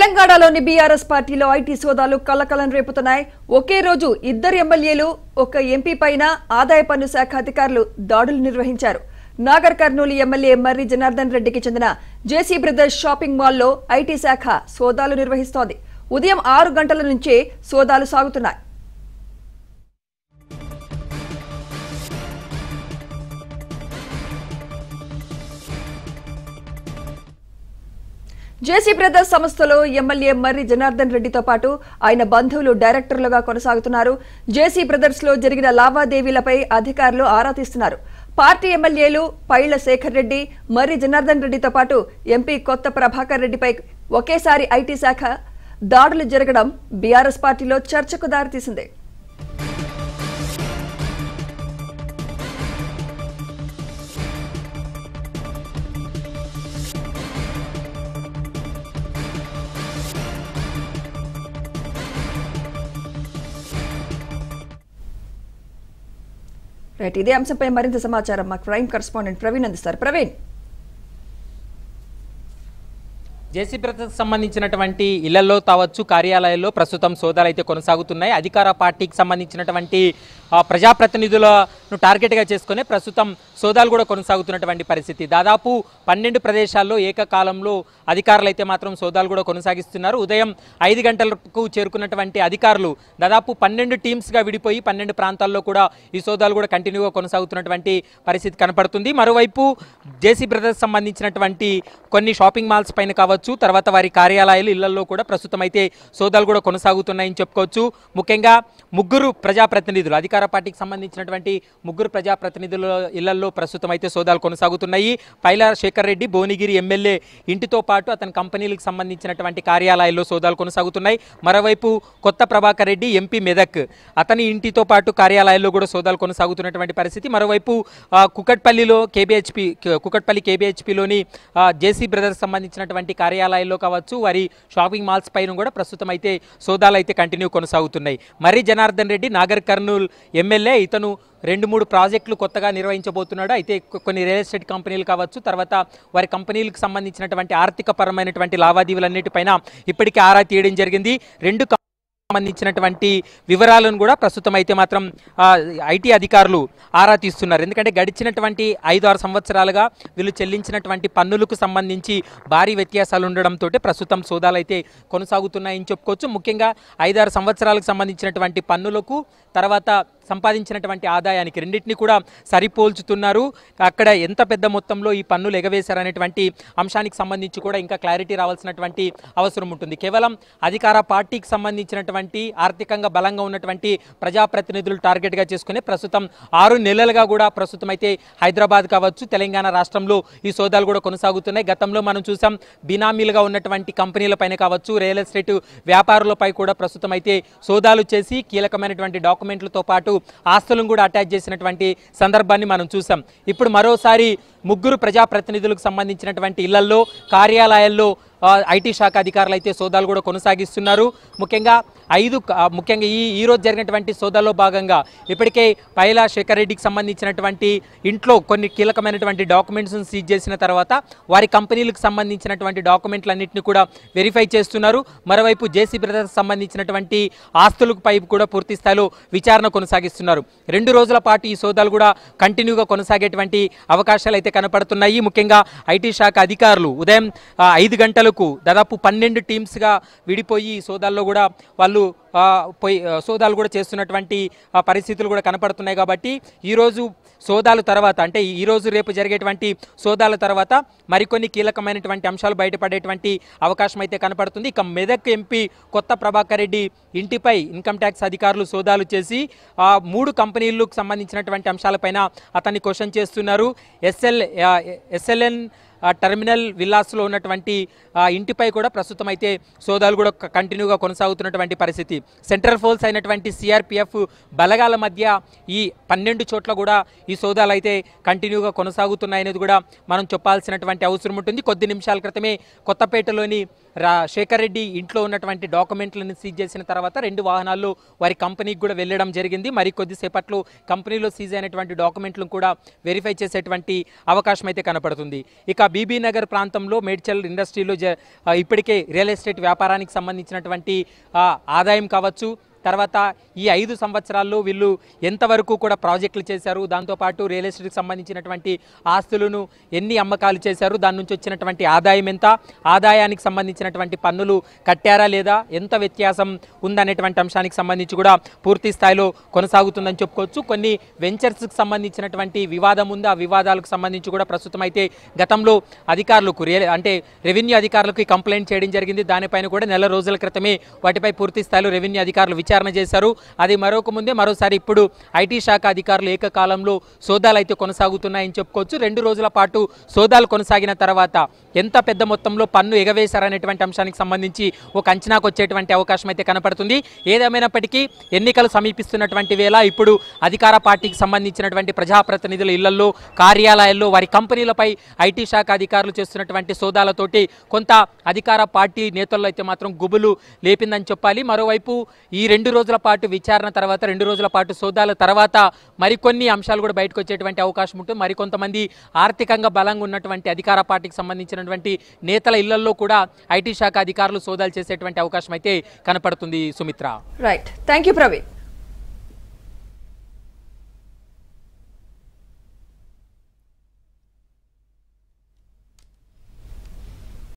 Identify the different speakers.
Speaker 1: తెలంగాణలోని బీఆర్ఎస్ పార్టీలో ఐటీ సోదాలు కలకలం రేపుతున్నాయి ఒకే రోజు ఇద్దరు ఎమ్మెల్యేలు ఒక ఎంపీ పైన ఆదాయ పన్ను శాఖ అధికారులు దాడులు నిర్వహించారు నాగర్ కర్నూలు ఎమ్మెల్యే మర్రి జనార్దన్ రెడ్డికి చెందిన జేసీ బ్రదర్స్ షాపింగ్ మాల్లో ఐటీ శాఖ సోదాలు నిర్వహిస్తోంది ఉదయం ఆరు గంటల నుంచే సోదాలు సాగుతున్నాయి జేసీ బ్రదర్స్ సంస్థలో ఎమ్మెల్యే మర్రి జనార్దన్ రెడ్డితో పాటు ఆయన బంధువులు డైరెక్టర్లుగా కొనసాగుతున్నారు జేసీ బ్రదర్స్ లో జరిగిన లావాదేవీలపై అధికారులు ఆరా తీస్తున్నారు పార్టీ ఎమ్మెల్యేలు పైళ్ల శేఖర్ రెడ్డి మర్రి జనార్దన్ రెడ్డితో పాటు ఎంపీ కొత్త ప్రభాకర్ రెడ్డిపై ఒకేసారి ఐటీ శాఖ దాడులు జరగడం బీఆర్ఎస్ పార్టీలో చర్చకు దారితీసింది రైట్ ఇదే అంశంపై మరింత సమాచారం మా క్రైమ్ కరస్పాండెంట్ ప్రవీణ్ అందిస్తారు ప్రవీణ్
Speaker 2: జేసీ బ్రతకు సంబంధించినటువంటి ఇళ్లలో కావచ్చు కార్యాలయాల్లో ప్రస్తుతం సోదాలు అయితే కొనసాగుతున్నాయి అధికార పార్టీకి సంబంధించినటువంటి ప్రజాప్రతినిధులను టార్గెట్గా చేసుకునే ప్రస్తుతం సోదాలు కూడా కొనసాగుతున్నటువంటి పరిస్థితి దాదాపు పన్నెండు ప్రదేశాల్లో ఏకకాలంలో అధికారులు అయితే మాత్రం సోదాలు కూడా కొనసాగిస్తున్నారు ఉదయం ఐదు గంటలకు చేరుకున్నటువంటి అధికారులు దాదాపు పన్నెండు టీమ్స్గా విడిపోయి పన్నెండు ప్రాంతాల్లో కూడా ఈ సోదాలు కూడా కంటిన్యూగా కొనసాగుతున్నటువంటి పరిస్థితి కనపడుతుంది మరోవైపు జేసీ బ్రదర్స్ సంబంధించినటువంటి కొన్ని షాపింగ్ మాల్స్ పైన కావచ్చు చెప్పుకోవచ్చు తర్వాత వారి కార్యాలయాలు ఇళ్లలో కూడా ప్రస్తుతం అయితే సోదాలు కూడా కొనసాగుతున్నాయని చెప్పుకోవచ్చు ముఖ్యంగా ముగ్గురు ప్రజాప్రతినిధులు అధికార పార్టీకి సంబంధించినటువంటి ముగ్గురు ప్రజాప్రతినిధుల ఇళ్లలో ప్రస్తుతం అయితే సోదాలు కొనసాగుతున్నాయి పైల శేఖర్ రెడ్డి భువనగిరి ఎమ్మెల్యే ఇంటితో పాటు అతని కంపెనీలకు సంబంధించినటువంటి కార్యాలయాల్లో సోదాలు కొనసాగుతున్నాయి మరోవైపు కొత్త ప్రభాకర్ రెడ్డి ఎంపీ మెదక్ అతని ఇంటితో పాటు కార్యాలయాల్లో కూడా సోదాలు కొనసాగుతున్నటువంటి పరిస్థితి మరోవైపు కుకట్పల్లిలో కేబీహెచ్పి కుకట్పల్లి కేబీహెచ్పిలోని జేసీ బ్రదర్స్ సంబంధించినటువంటి కార్యాలయాల్లో కావచ్చు వారి షాపింగ్ మాల్స్ పైన కూడా ప్రస్తుతం అయితే సోదాలు అయితే కంటిన్యూ కొనసాగుతున్నాయి మరి జనార్దన్ రెడ్డి నాగర్ కర్నూల్ ఎమ్మెల్యే ఇతను రెండు మూడు ప్రాజెక్టులు కొత్తగా నిర్వహించబోతున్నాడు అయితే కొన్ని రియల్ ఎస్టేట్ కంపెనీలు కావచ్చు తర్వాత వారి కంపెనీలకు సంబంధించినటువంటి ఆర్థిక పరమైనటువంటి లావాదేవీలన్నిటిపైన ఇప్పటికే ఆరా తీయడం జరిగింది రెండు సంబంధించినటువంటి వివరాలను కూడా ప్రస్తుతం అయితే మాత్రం ఐటీ అధికారులు ఆరా తీస్తున్నారు ఎందుకంటే గడిచినటువంటి ఐదు ఆరు సంవత్సరాలుగా వీళ్ళు చెల్లించినటువంటి పన్నులకు సంబంధించి భారీ వ్యత్యాసాలు ఉండడంతో ప్రస్తుతం సోదాలు అయితే కొనసాగుతున్నాయని చెప్పుకోవచ్చు ముఖ్యంగా ఐదారు సంవత్సరాలకు సంబంధించినటువంటి పన్నులకు తర్వాత సంపాదించినటువంటి ఆదాయానికి రెండింటిని కూడా సరిపోల్చుతున్నారు అక్కడ ఎంత పెద్ద మొత్తంలో ఈ పన్నులు ఎగవేశారనేటువంటి అంశానికి సంబంధించి కూడా ఇంకా క్లారిటీ రావాల్సినటువంటి అవసరం ఉంటుంది కేవలం అధికార పార్టీకి సంబంధించినటువంటి ఆర్థికంగా బలంగా ఉన్నటువంటి ప్రజాప్రతినిధులు టార్గెట్గా చేసుకుని ప్రస్తుతం ఆరు నెలలుగా కూడా ప్రస్తుతం అయితే హైదరాబాద్ కావచ్చు తెలంగాణ రాష్ట్రంలో ఈ సోదాలు కూడా కొనసాగుతున్నాయి గతంలో మనం చూసాం బినామీలుగా ఉన్నటువంటి కంపెనీలపైన కావచ్చు రియల్ ఎస్టేట్ వ్యాపారులపై కూడా ప్రస్తుతం అయితే సోదాలు చేసి కీలకమైనటువంటి డాక్యుమెంట్లతో పాటు ఆస్తులను కూడా అటాచ్ చేసినటువంటి సందర్భాన్ని మనం చూసాం ఇప్పుడు మరోసారి ముగ్గురు ప్రజాప్రతినిధులకు సంబంధించినటువంటి ఇళ్లల్లో కార్యాలయాల్లో ఐటీ శాఖ అధికారులు అయితే సోదాలు కూడా కొనసాగిస్తున్నారు ముఖ్యంగా ఐదు ముఖ్యంగా ఈ ఈరోజు జరిగినటువంటి సోదాలో భాగంగా ఇప్పటికే పైలా శేఖర్ రెడ్డికి సంబంధించినటువంటి ఇంట్లో కొన్ని కీలకమైనటువంటి డాక్యుమెంట్స్ను సీజ్ చేసిన తర్వాత వారి కంపెనీలకు సంబంధించినటువంటి డాక్యుమెంట్లన్నింటినీ కూడా వెరిఫై చేస్తున్నారు మరోవైపు జేసీ బ్రదర్స్ సంబంధించినటువంటి ఆస్తులకు పైపు కూడా పూర్తి స్థాయిలో విచారణ కొనసాగిస్తున్నారు రెండు రోజుల పాటు ఈ సోదాలు కూడా కంటిన్యూగా కొనసాగేటువంటి అవకాశాలు అయితే కనపడుతున్నాయి ముఖ్యంగా ఐటీ శాఖ అధికారులు ఉదయం ఐదు గంటలకు దాదాపు పన్నెండు టీమ్స్గా విడిపోయి ఈ సోదాల్లో కూడా వాళ్ళు రైతులు పోయి సోదాలు కూడా చేస్తున్నటువంటి పరిస్థితులు కూడా కనపడుతున్నాయి కాబట్టి ఈరోజు సోదాలు తర్వాత అంటే ఈరోజు రేపు జరిగేటువంటి సోదాల తర్వాత మరికొన్ని కీలకమైనటువంటి అంశాలు బయటపడేటువంటి అవకాశం అయితే కనపడుతుంది ఇక మెదక్ ఎంపీ కొత్త ప్రభాకర్ రెడ్డి ఇంటిపై ఇన్కమ్ ట్యాక్స్ అధికారులు సోదాలు చేసి ఆ మూడు కంపెనీలకు సంబంధించినటువంటి అంశాలపైన అతన్ని క్వశ్చన్ చేస్తున్నారు ఎస్ఎల్ ఎస్ఎల్ఎన్ టెర్మినల్ విల్లాస్లో ఉన్నటువంటి ఇంటిపై కూడా ప్రస్తుతం అయితే సోదాలు కూడా కంటిన్యూగా కొనసాగుతున్నటువంటి పరిస్థితి సెంట్రల్ ఫోర్స్ అయినటువంటి సిఆర్పిఎఫ్ బలగాల మధ్య ఈ పన్నెండు చోట్ల కూడా ఈ సోదాలు అయితే కంటిన్యూగా కొనసాగుతున్నాయనేది కూడా మనం చెప్పాల్సినటువంటి అవసరం ఉంటుంది కొద్ది నిమిషాల క్రితమే కొత్తపేటలోని రా శేఖర్ రెడ్డి ఇంట్లో ఉన్నటువంటి డాక్యుమెంట్లను సీజ్ చేసిన తర్వాత రెండు వాహనాలు వారి కంపెనీకి కూడా వెళ్ళడం జరిగింది మరి కొద్దిసేపట్లో కంపెనీలో సీజ్ అయినటువంటి డాక్యుమెంట్లను కూడా వెరిఫై చేసేటువంటి అవకాశం అయితే కనపడుతుంది ఇక బీబీ నగర్ ప్రాంతంలో మేడ్చల్ ఇండస్ట్రీలో ఇప్పటికే రియల్ ఎస్టేట్ వ్యాపారానికి సంబంధించినటువంటి ఆదాయం కావచ్చు తర్వాత ఈ ఐదు సంవత్సరాల్లో వీళ్ళు ఎంతవరకు కూడా ప్రాజెక్టులు చేశారు దాంతోపాటు రియల్ ఎస్టేట్కి సంబంధించినటువంటి ఆస్తులను ఎన్ని అమ్మకాలు చేశారు దాని నుంచి వచ్చినటువంటి ఆదాయం ఎంత ఆదాయానికి సంబంధించినటువంటి పన్నులు కట్టారా లేదా ఎంత వ్యత్యాసం ఉందనేటువంటి అంశానికి సంబంధించి కూడా పూర్తి స్థాయిలో కొనసాగుతుందని చెప్పుకోవచ్చు కొన్ని వెంచర్స్కి సంబంధించినటువంటి వివాదం ఉంది ఆ వివాదాలకు సంబంధించి కూడా ప్రస్తుతం అయితే గతంలో అధికారులకు అంటే రెవెన్యూ అధికారులకు కంప్లైంట్ చేయడం జరిగింది దానిపైన కూడా నెల రోజుల క్రితమే వాటిపై పూర్తి స్థాయిలో రెవెన్యూ అధికారులు విచారణ చేశారు అది మరొక ముందే మరోసారి ఇప్పుడు ఐటీ శాఖ అధికారులు ఏకకాలంలో సోదాలు అయితే కొనసాగుతున్నాయని చెప్పుకోవచ్చు రెండు రోజుల పాటు సోదాలు కొనసాగిన తర్వాత ఎంత పెద్ద మొత్తంలో పన్ను ఎగవేశారనేటువంటి అంశానికి సంబంధించి ఒక అంచనాకు వచ్చేటువంటి అవకాశం అయితే కనపడుతుంది ఏదేమైనప్పటికీ ఎన్నికలు సమీపిస్తున్నటువంటి వేళ ఇప్పుడు అధికార పార్టీకి సంబంధించినటువంటి ప్రజాప్రతినిధుల ఇళ్లలో కార్యాలయాల్లో వారి కంపెనీలపై ఐటీ శాఖ అధికారులు చేస్తున్నటువంటి సోదాలతోటి కొంత అధికార పార్టీ నేతల్లో అయితే మాత్రం గుబులు లేపిందని చెప్పాలి మరోవైపు ఈ రెండు రెండు రోజుల పాటు విచారణ తర్వాత రెండు రోజుల పాటు సోదాల తర్వాత మరికొన్ని అంశాలు కూడా బయటకు వచ్చేటువంటి అవకాశం ఉంటుంది మరికొంతమంది ఆర్థికంగా బలంగా ఉన్నటువంటి అధికార పార్టీకి సంబంధించినటువంటి నేతల ఇళ్లలో కూడా ఐటీ శాఖ అధికారులు సోదాలు చేసేటువంటి అవకాశం అయితే కనపడుతుంది Sumitra
Speaker 1: right thank you Praveen